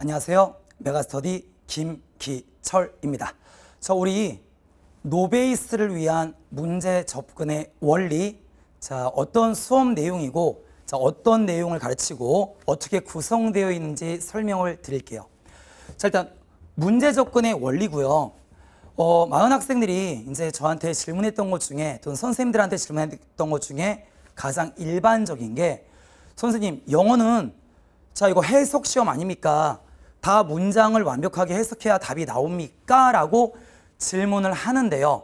안녕하세요. 메가스터디 김기철입니다. 자, 우리 노베이스를 위한 문제 접근의 원리, 자, 어떤 수업 내용이고, 자, 어떤 내용을 가르치고, 어떻게 구성되어 있는지 설명을 드릴게요. 자, 일단 문제 접근의 원리고요. 어, 많은 학생들이 이제 저한테 질문했던 것 중에, 또는 선생님들한테 질문했던 것 중에 가장 일반적인 게, 선생님, 영어는 자, 이거 해석 시험 아닙니까? 다 문장을 완벽하게 해석해야 답이 나옵니까? 라고 질문을 하는데요.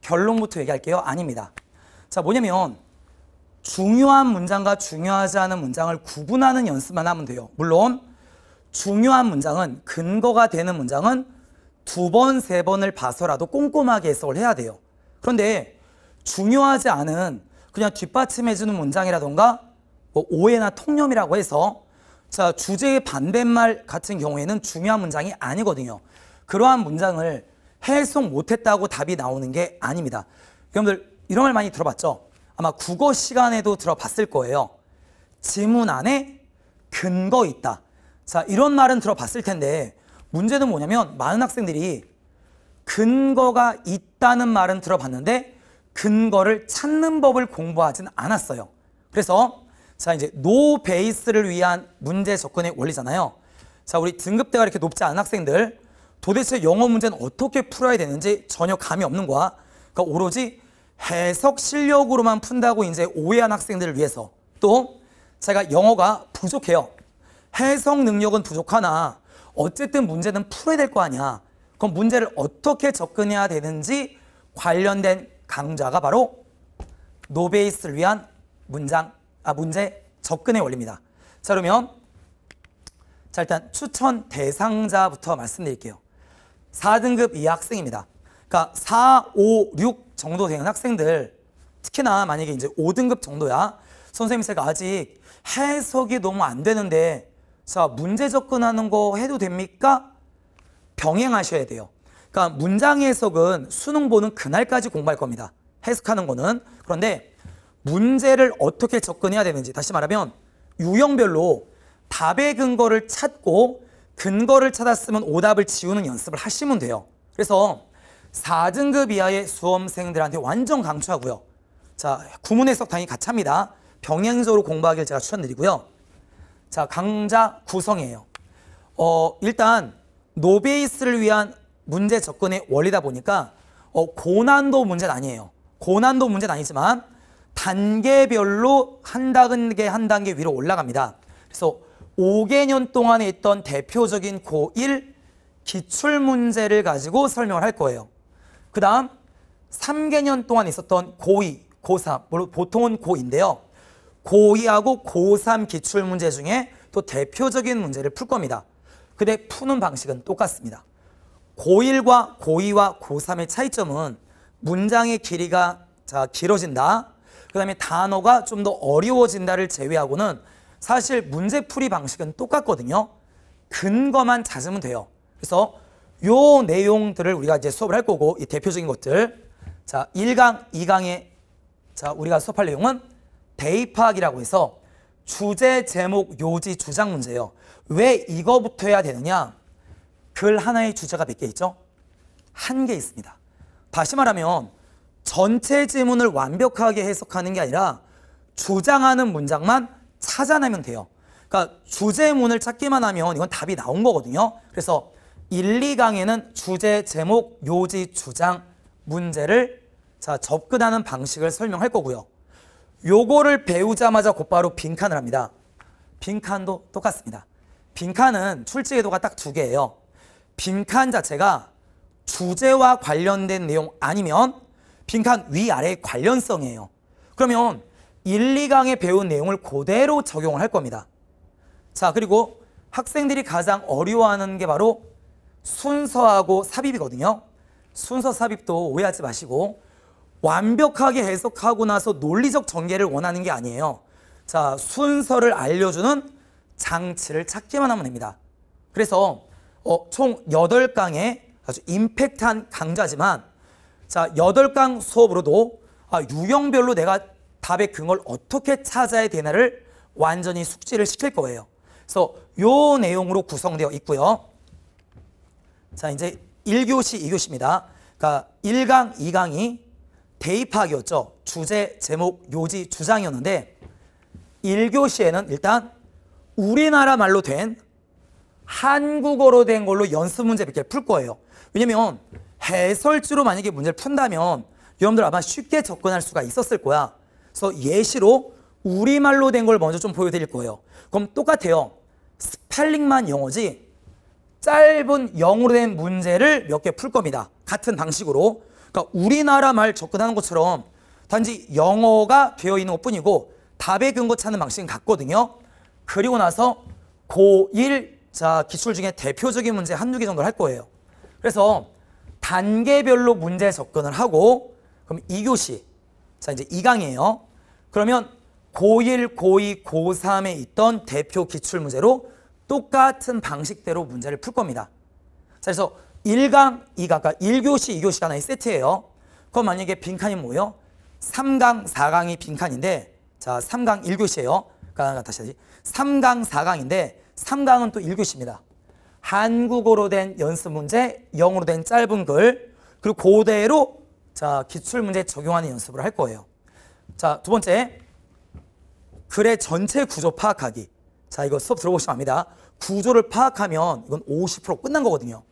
결론부터 얘기할게요. 아닙니다. 자, 뭐냐면 중요한 문장과 중요하지 않은 문장을 구분하는 연습만 하면 돼요. 물론 중요한 문장은 근거가 되는 문장은 두 번, 세 번을 봐서라도 꼼꼼하게 해석을 해야 돼요. 그런데 중요하지 않은 그냥 뒷받침해주는 문장이라던가 뭐 오해나 통념이라고 해서 자, 주제의 반대말 같은 경우에는 중요한 문장이 아니거든요. 그러한 문장을 해석 못했다고 답이 나오는 게 아닙니다. 여러분들 이런 말 많이 들어봤죠? 아마 국어 시간에도 들어봤을 거예요. 지문 안에 근거 있다. 자, 이런 말은 들어봤을 텐데 문제는 뭐냐면 많은 학생들이 근거가 있다는 말은 들어봤는데 근거를 찾는 법을 공부하진 않았어요. 그래서 자, 이제 노 베이스를 위한 문제 접근의 원리잖아요. 자, 우리 등급대가 이렇게 높지 않은 학생들 도대체 영어 문제는 어떻게 풀어야 되는지 전혀 감이 없는 거야. 그러니까 오로지 해석 실력으로만 푼다고 이제 오해한 학생들을 위해서 또 제가 영어가 부족해요. 해석 능력은 부족하나 어쨌든 문제는 풀어야 될 거 아니야. 그럼 문제를 어떻게 접근해야 되는지 관련된 강좌가 바로 노베이스를 위한 문장 아, 문제 접근의 원리입니다. 자, 그러면 자, 일단 추천 대상자부터 말씀드릴게요. 4등급 이하 학생입니다. 그러니까 4, 5, 6 정도 되는 학생들 특히나 만약에 이제 5등급 정도야 선생님 제가 아직 해석이 너무 안 되는데 자 문제 접근하는 거 해도 됩니까? 병행하셔야 돼요. 그러니까 문장 해석은 수능 보는 그날까지 공부할 겁니다. 해석하는 거는 그런데 문제를 어떻게 접근해야 되는지 다시 말하면 유형별로 답의 근거를 찾고 근거를 찾았으면 오답을 지우는 연습을 하시면 돼요. 그래서 4등급 이하의 수험생들한테 완전 강추하고요. 자, 구문 해석 당연히 같이 합니다. 병행적으로 공부하기를 제가 추천드리고요. 자, 강좌 구성이에요. 어, 일단 노베이스를 위한 문제 접근의 원리다 보니까 어, 고난도 문제는 아니에요. 고난도 문제는 아니지만 단계별로 한 단계 한 단계 위로 올라갑니다. 그래서 5개년 동안에 있던 대표적인 고1 기출문제를 가지고 설명을 할 거예요. 그 다음 3개년 동안 있었던 고2, 고3, 뭐 보통은 고인데요 고2하고 고3 기출문제 중에 또 대표적인 문제를 풀 겁니다. 근데 푸는 방식은 똑같습니다. 고1과 고2와 고3의 차이점은 문장의 길이가 자, 길어진다. 그 다음에 단어가 좀 더 어려워진다를 제외하고는 사실 문제풀이 방식은 똑같거든요. 근거만 찾으면 돼요. 그래서 요 내용들을 우리가 이제 수업을 할 거고 이 대표적인 것들 자 1강, 2강에 자 우리가 수업할 내용은 대입학이라고 해서 주제, 제목, 요지, 주장 문제예요. 왜 이거부터 해야 되느냐? 글 하나의 주제가 몇 개 있죠? 한 개 있습니다. 다시 말하면 전체 지문을 완벽하게 해석하는 게 아니라 주장하는 문장만 찾아내면 돼요. 그러니까 주제문을 찾기만 하면 이건 답이 나온 거거든요. 그래서 1, 2강에는 주제, 제목, 요지, 주장, 문제를 자 접근하는 방식을 설명할 거고요. 요거를 배우자마자 곧바로 빈칸을 합니다. 빈칸도 똑같습니다. 빈칸은 출제도가 딱 두 개예요. 빈칸 자체가 주제와 관련된 내용 아니면 빈칸 위아래의 관련성이에요. 그러면 1, 2강에 배운 내용을 그대로 적용을 할 겁니다. 자, 그리고 학생들이 가장 어려워하는 게 바로 순서하고 삽입이거든요. 순서 삽입도 오해하지 마시고 완벽하게 해석하고 나서 논리적 전개를 원하는 게 아니에요. 자, 순서를 알려주는 장치를 찾기만 하면 됩니다. 그래서 어, 총 8강의 아주 임팩트한 강좌지만 자, 여덟 강 수업으로도 아, 유형별로 내가 답의 근을 어떻게 찾아야 되나를 완전히 숙지를 시킬 거예요. 그래서 요 내용으로 구성되어 있고요. 자, 이제 1교시, 2교시입니다. 그러니까 1강, 2강이 대입학이었죠. 주제, 제목, 요지, 주장이었는데 1교시에는 일단 우리나라 말로 된 한국어로 된 걸로 연습 문제 를몇개 풀 거예요. 왜냐면 해설주로 만약에 문제를 푼다면 여러분들 아마 쉽게 접근할 수가 있었을 거야. 그래서 예시로 우리말로 된 걸 먼저 좀 보여드릴 거예요. 그럼 똑같아요. 스펠링만 영어지 짧은 영어로 된 문제를 몇 개 풀 겁니다. 같은 방식으로. 그러니까 우리나라 말 접근하는 것처럼 단지 영어가 되어 있는 것 뿐이고 답에 근거 찾는 방식은 같거든요. 그리고 나서 고1 자 기출 중에 대표적인 문제 한두 개 정도를 할 거예요. 그래서 단계별로 문제 접근을 하고 그럼 2교시 자 이제 2강이에요. 그러면 고1, 고2, 고3에 있던 대표 기출문제로 똑같은 방식대로 문제를 풀 겁니다. 자 그래서 1강, 2강, 그러니까 1교시, 2교시가 하나의 세트예요. 그럼 만약에 빈칸이 뭐예요? 3강, 4강이 빈칸인데 자 3강 1교시예요. 그러니까 다시 다시 3강, 4강인데 3강은 또 1교시입니다. 한국어로 된 연습 문제, 영어로 된 짧은 글, 그리고 그대로 자, 기출 문제 적용하는 연습을 할 거예요. 자, 두 번째. 글의 전체 구조 파악하기. 자, 이거 수업 들어보시면 압니다. 구조를 파악하면 이건 50% 끝난 거거든요.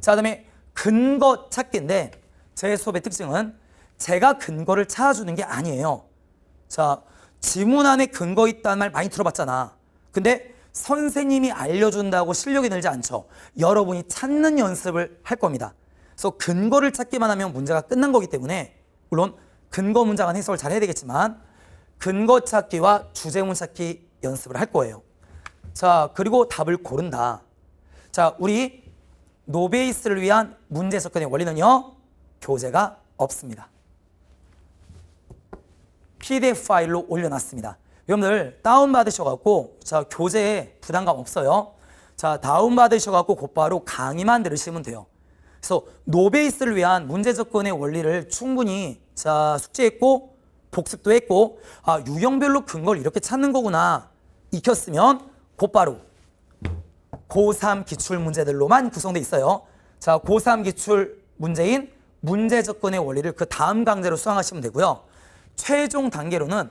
자, 그다음에 근거 찾기인데 제 수업의 특징은 제가 근거를 찾아주는 게 아니에요. 자, 지문 안에 근거 있다는 말 많이 들어봤잖아. 근데 선생님이 알려준다고 실력이 늘지 않죠. 여러분이 찾는 연습을 할 겁니다. 그래서 근거를 찾기만 하면 문제가 끝난 거기 때문에 물론 근거 문제 간 해석을 잘 해야 되겠지만 근거 찾기와 주제문 찾기 연습을 할 거예요. 자, 그리고 답을 고른다. 자, 우리 노베이스를 위한 문제 접근의 원리는요. 교재가 없습니다. PDF 파일로 올려놨습니다. 여러분들 다운받으셔갖고 자 교재에 부담감 없어요. 자 다운받으셔갖고 곧바로 강의만 들으시면 돼요. 그래서 노베이스를 위한 문제 접근의 원리를 충분히 자 숙제했고 복습도 했고 아 유형별로 근거를 이렇게 찾는 거구나 익혔으면 곧바로 고3 기출 문제들로만 구성돼 있어요. 자 고3 기출 문제인 문제 접근의 원리를 그 다음 강제로 수강하시면 되고요. 최종 단계로는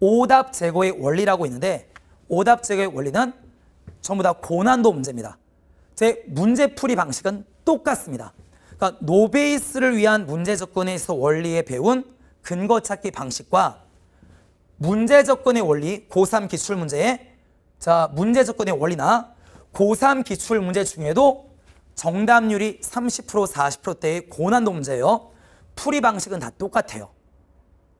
오답 제거의 원리라고 있는데 오답 제거의 원리는 전부 다 고난도 문제입니다. 제 문제풀이 방식은 똑같습니다. 그러니까 노베이스를 위한 문제 접근에 있 원리에 배운 근거 찾기 방식과 문제 접근의 원리 고3 기출 문제에 자 문제 접근의 원리나 고3 기출 문제 중에도 정답률이 30% 40%대의 고난도 문제예요. 풀이 방식은 다 똑같아요.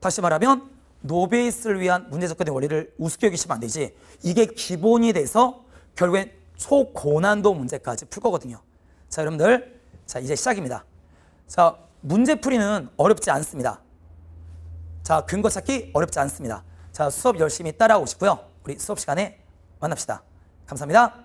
다시 말하면 노베이스를 위한 문제 접근의 원리를 우습게 여기시면 안 되지. 이게 기본이 돼서 결국엔 초고난도 문제까지 풀 거거든요. 자, 여러분들. 자, 이제 시작입니다. 자, 문제 풀이는 어렵지 않습니다. 자, 근거 찾기 어렵지 않습니다. 자, 수업 열심히 따라오시고요. 우리 수업 시간에 만납시다. 감사합니다.